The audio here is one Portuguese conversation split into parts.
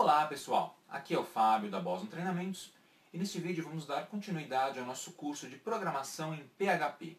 Olá pessoal, aqui é o Fábio da Boston Treinamentos e neste vídeo vamos dar continuidade ao nosso curso de Programação em PHP.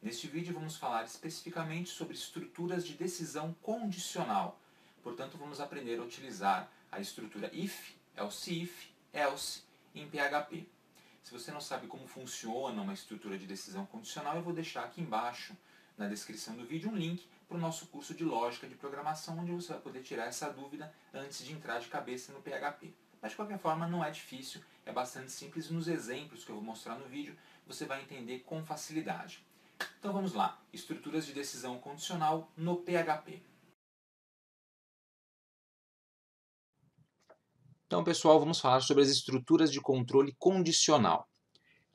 Neste vídeo vamos falar especificamente sobre estruturas de decisão condicional, portanto vamos aprender a utilizar a estrutura IF, ELSE-IF, ELSE em PHP. Se você não sabe como funciona uma estrutura de decisão condicional, eu vou deixar aqui embaixo na descrição do vídeo um link para o nosso curso de lógica de programação, onde você vai poder tirar essa dúvida antes de entrar de cabeça no PHP. Mas de qualquer forma não é difícil, é bastante simples nos exemplos que eu vou mostrar no vídeo, você vai entender com facilidade. Então vamos lá, estruturas de decisão condicional no PHP. Então, pessoal, vamos falar sobre as estruturas de controle condicional.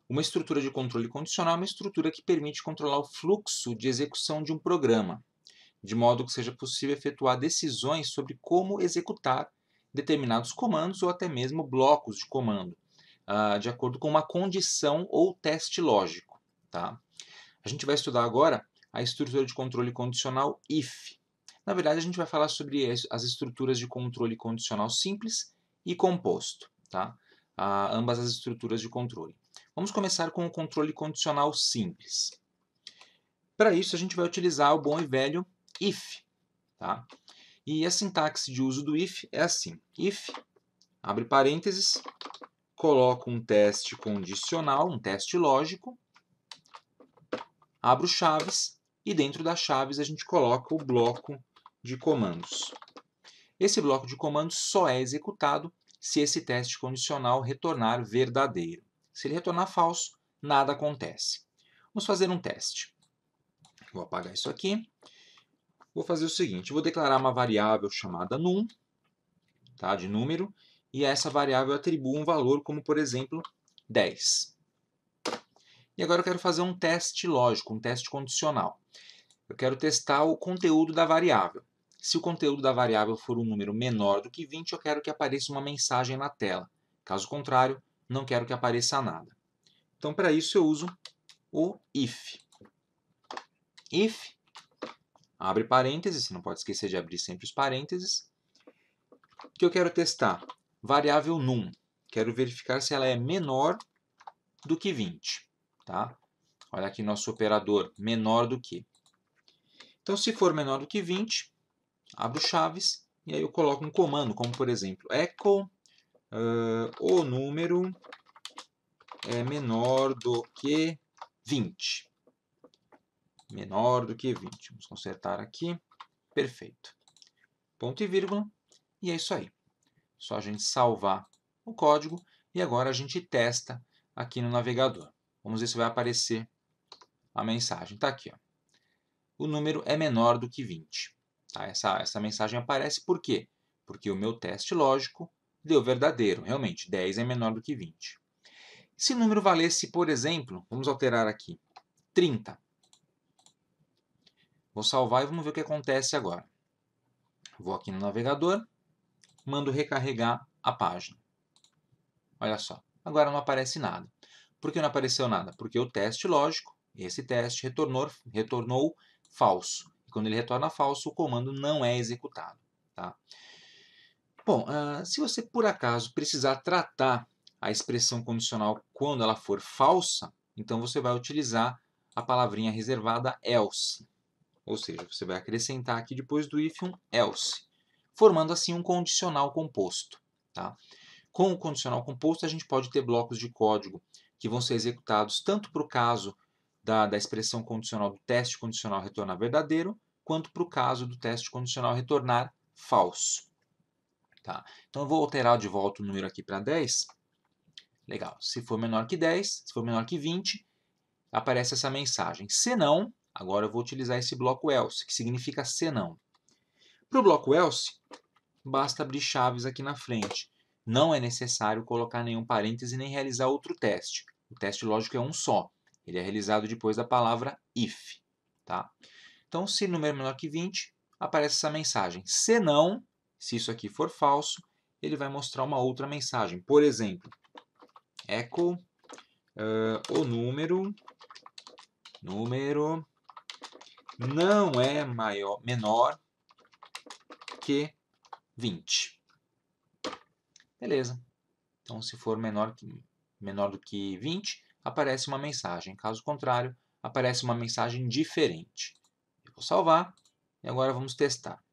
Uma estrutura de controle condicional é uma estrutura que permite controlar o fluxo de execução de um programa de modo que seja possível efetuar decisões sobre como executar determinados comandos ou até mesmo blocos de comando, uh, de acordo com uma condição ou teste lógico. Tá? A gente vai estudar agora a estrutura de controle condicional IF. Na verdade, a gente vai falar sobre as estruturas de controle condicional simples e composto, tá? Ah, ambas as estruturas de controle. Vamos começar com o controle condicional simples. Para isso, a gente vai utilizar o bom e velho if. Tá? E a sintaxe de uso do if é assim: if, abre parênteses, coloco um teste condicional, um teste lógico, abro chaves e dentro das chaves a gente coloca o bloco de comandos. Esse bloco de comandos só é executado se esse teste condicional retornar verdadeiro. Se ele retornar falso, nada acontece. Vamos fazer um teste. Vou apagar isso aqui vou fazer o seguinte, vou declarar uma variável chamada num, tá, de número, e essa variável eu atribuo um valor como, por exemplo, 10. E agora eu quero fazer um teste lógico, um teste condicional. Eu quero testar o conteúdo da variável. Se o conteúdo da variável for um número menor do que 20, eu quero que apareça uma mensagem na tela. Caso contrário, não quero que apareça nada. Então, para isso, eu uso o if. If Abre parênteses, você não pode esquecer de abrir sempre os parênteses. O que eu quero testar? Variável num. Quero verificar se ela é menor do que 20. Tá? Olha aqui nosso operador, menor do que. Então, se for menor do que 20, abro chaves e aí eu coloco um comando, como por exemplo, echo uh, o número é menor do que 20 menor do que 20. Vamos consertar aqui. Perfeito. Ponto e vírgula. E é isso aí. Só a gente salvar o código e agora a gente testa aqui no navegador. Vamos ver se vai aparecer a mensagem. Está aqui. Ó. O número é menor do que 20. Tá? Essa, essa mensagem aparece por quê? Porque o meu teste lógico deu verdadeiro. Realmente, 10 é menor do que 20. Se o número valesse, por exemplo, vamos alterar aqui, 30. Vou salvar e vamos ver o que acontece agora. Vou aqui no navegador, mando recarregar a página. Olha só, agora não aparece nada. Por que não apareceu nada? Porque o teste lógico, esse teste retornou, retornou falso. E quando ele retorna falso, o comando não é executado. Tá? Bom, uh, se você por acaso precisar tratar a expressão condicional quando ela for falsa, então você vai utilizar a palavrinha reservada else. Ou seja, você vai acrescentar aqui depois do if um else, formando assim um condicional composto. Tá? Com o condicional composto, a gente pode ter blocos de código que vão ser executados tanto para o caso da, da expressão condicional do teste condicional retornar verdadeiro, quanto para o caso do teste condicional retornar falso. Tá? Então eu vou alterar de volta o número aqui para 10. Legal. Se for menor que 10, se for menor que 20, aparece essa mensagem. Se não, Agora eu vou utilizar esse bloco else, que significa senão. Para o bloco else, basta abrir chaves aqui na frente. Não é necessário colocar nenhum parêntese nem realizar outro teste. O teste lógico é um só. Ele é realizado depois da palavra if. Tá? Então, se número é menor que 20, aparece essa mensagem. Se não, se isso aqui for falso, ele vai mostrar uma outra mensagem. Por exemplo, echo uh, o número, número não é maior, menor que 20. Beleza. Então, se for menor, que, menor do que 20, aparece uma mensagem. Caso contrário, aparece uma mensagem diferente. Eu vou salvar e agora vamos testar.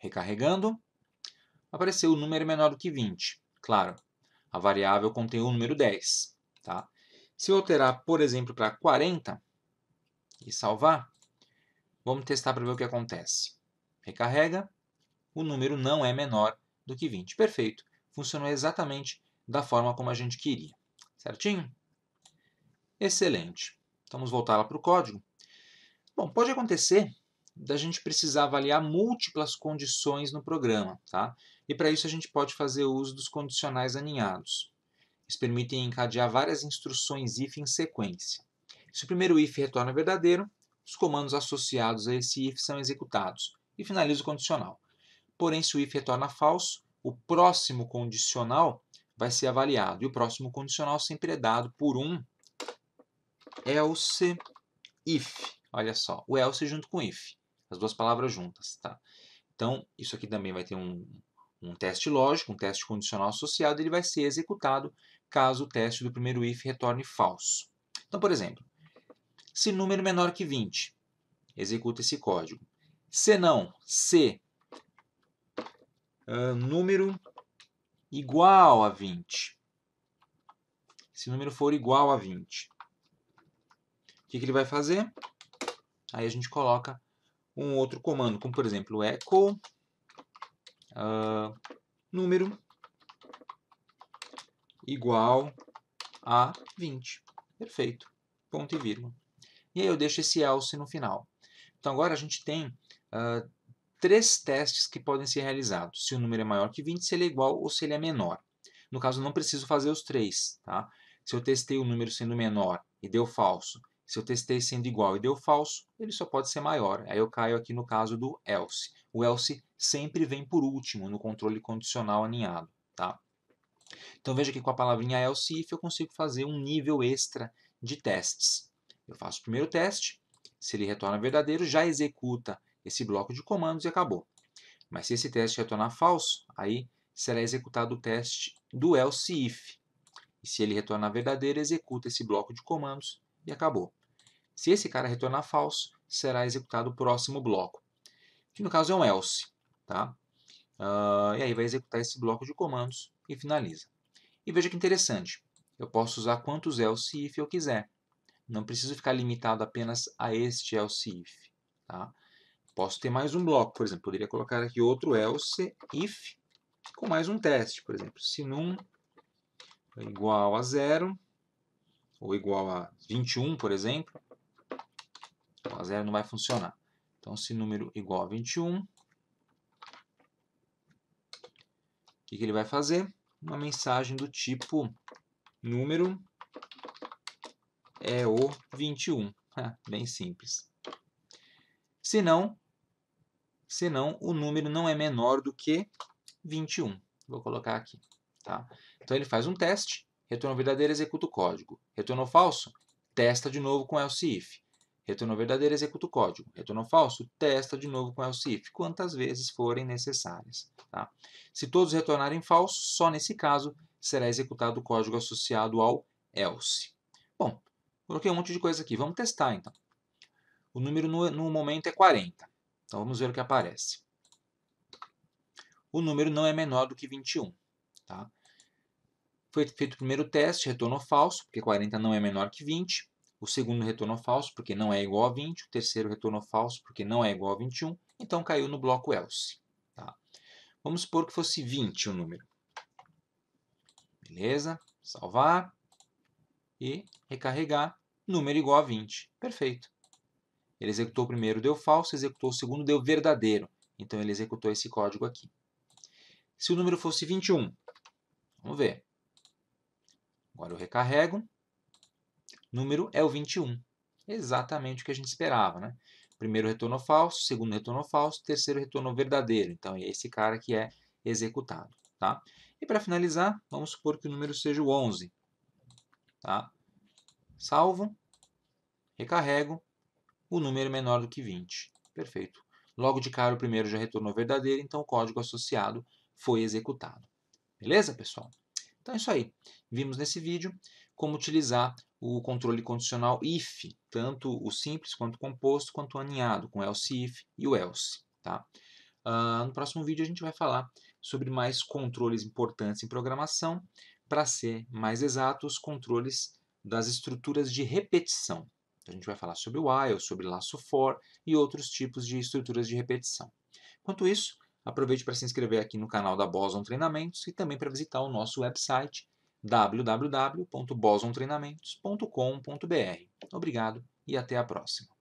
Recarregando, apareceu o um número menor do que 20. Claro, a variável contém o número 10. Tá? Se eu alterar, por exemplo, para 40, e salvar, vamos testar para ver o que acontece. Recarrega, o número não é menor do que 20. Perfeito, funcionou exatamente da forma como a gente queria. Certinho? Excelente. Vamos voltar lá para o código. Bom, pode acontecer da gente precisar avaliar múltiplas condições no programa, tá? E para isso a gente pode fazer uso dos condicionais aninhados. Eles permitem encadear várias instruções if em sequência. Se o primeiro if é retorna verdadeiro, os comandos associados a esse if são executados e finaliza o condicional. Porém, se o if retorna falso, o próximo condicional vai ser avaliado. E o próximo condicional sempre é dado por um else if. Olha só, o else junto com if, as duas palavras juntas. Tá? Então, isso aqui também vai ter um, um teste lógico, um teste condicional associado, ele vai ser executado caso o teste do primeiro if retorne falso. Então, por exemplo, se número menor que 20. Executa esse código. Se não, se uh, número igual a 20. Se o número for igual a 20. O que, que ele vai fazer? Aí a gente coloca um outro comando, como por exemplo, echo uh, número igual a 20. Perfeito. Ponto e vírgula e aí eu deixo esse else no final. Então agora a gente tem uh, três testes que podem ser realizados, se o número é maior que 20, se ele é igual ou se ele é menor. No caso, eu não preciso fazer os três. Tá? Se eu testei o número sendo menor e deu falso, se eu testei sendo igual e deu falso, ele só pode ser maior. Aí eu caio aqui no caso do else. O else sempre vem por último no controle condicional aninhado. Tá? Então veja que com a palavrinha else if eu consigo fazer um nível extra de testes. Eu faço o primeiro teste, se ele retorna verdadeiro, já executa esse bloco de comandos e acabou. Mas se esse teste retornar falso, aí será executado o teste do else if. E se ele retornar verdadeiro, executa esse bloco de comandos e acabou. Se esse cara retornar falso, será executado o próximo bloco, que no caso é um else. Tá? Uh, e aí vai executar esse bloco de comandos e finaliza. E veja que interessante, eu posso usar quantos else if eu quiser. Não preciso ficar limitado apenas a este else é if. Tá? Posso ter mais um bloco, por exemplo. Poderia colocar aqui outro else é if com mais um teste, por exemplo. Se num é igual a zero, ou igual a 21, por exemplo, então, a zero não vai funcionar. Então, se número igual a 21, o que, que ele vai fazer? Uma mensagem do tipo número é o 21. Ah, bem simples. se senão o número não é menor do que 21. Vou colocar aqui. Tá? Então ele faz um teste, retornou verdadeiro, executa o código. Retornou falso, testa de novo com else if. Retornou verdadeiro, executa o código. Retornou falso, testa de novo com else if, quantas vezes forem necessárias. Tá? Se todos retornarem falso, só nesse caso será executado o código associado ao else. Bom, Coloquei um monte de coisa aqui. Vamos testar, então. O número no, no momento é 40. Então, vamos ver o que aparece. O número não é menor do que 21. Tá? Foi feito o primeiro teste, retornou falso, porque 40 não é menor que 20. O segundo retornou falso, porque não é igual a 20. O terceiro retornou falso, porque não é igual a 21. Então, caiu no bloco else. Tá? Vamos supor que fosse 20 o número. Beleza? Salvar e recarregar, número igual a 20. Perfeito. Ele executou o primeiro, deu falso, executou o segundo, deu verdadeiro. Então, ele executou esse código aqui. Se o número fosse 21, vamos ver. Agora eu recarrego. Número é o 21. Exatamente o que a gente esperava, né? Primeiro retornou falso, segundo retornou falso, terceiro retornou verdadeiro. Então, é esse cara que é executado, tá? E para finalizar, vamos supor que o número seja o 11. Tá? Salvo, recarrego, o número é menor do que 20. Perfeito. Logo de cara, o primeiro já retornou verdadeiro, então o código associado foi executado. Beleza, pessoal? Então é isso aí. Vimos nesse vídeo como utilizar o controle condicional if, tanto o simples, quanto o composto, quanto o aninhado, com else if e o else. Tá? Uh, no próximo vídeo a gente vai falar sobre mais controles importantes em programação para ser mais exato, os controles das estruturas de repetição. a gente vai falar sobre o while, sobre laço for e outros tipos de estruturas de repetição. Enquanto isso, aproveite para se inscrever aqui no canal da Boson Treinamentos e também para visitar o nosso website www.bosontreinamentos.com.br. Obrigado e até a próxima.